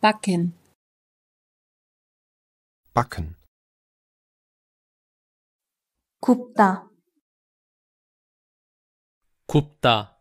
backen backen 굽다 굽다